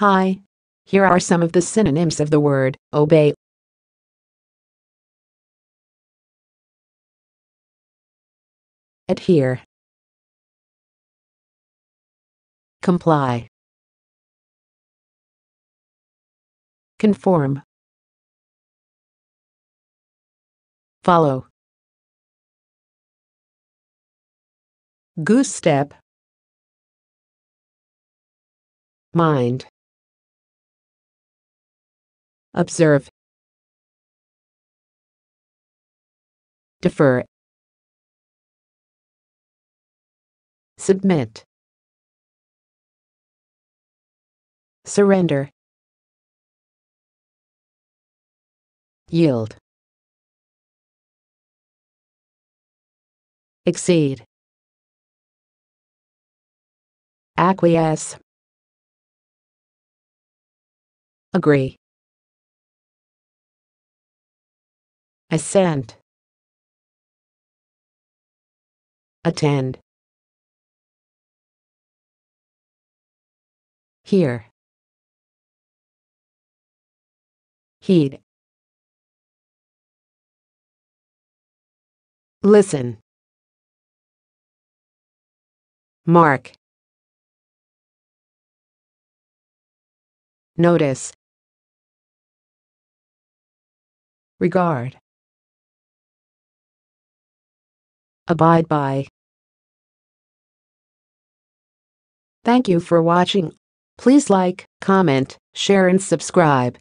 Hi. Here are some of the synonyms of the word obey. Adhere. Comply. Conform. Follow. Goose step. Mind observe, defer, submit, surrender, yield, exceed, acquiesce, agree. Ascent. Attend. Hear. Heed. Listen. Mark. Notice. Regard. abide by. Thank you for watching. Please like, comment, share and subscribe.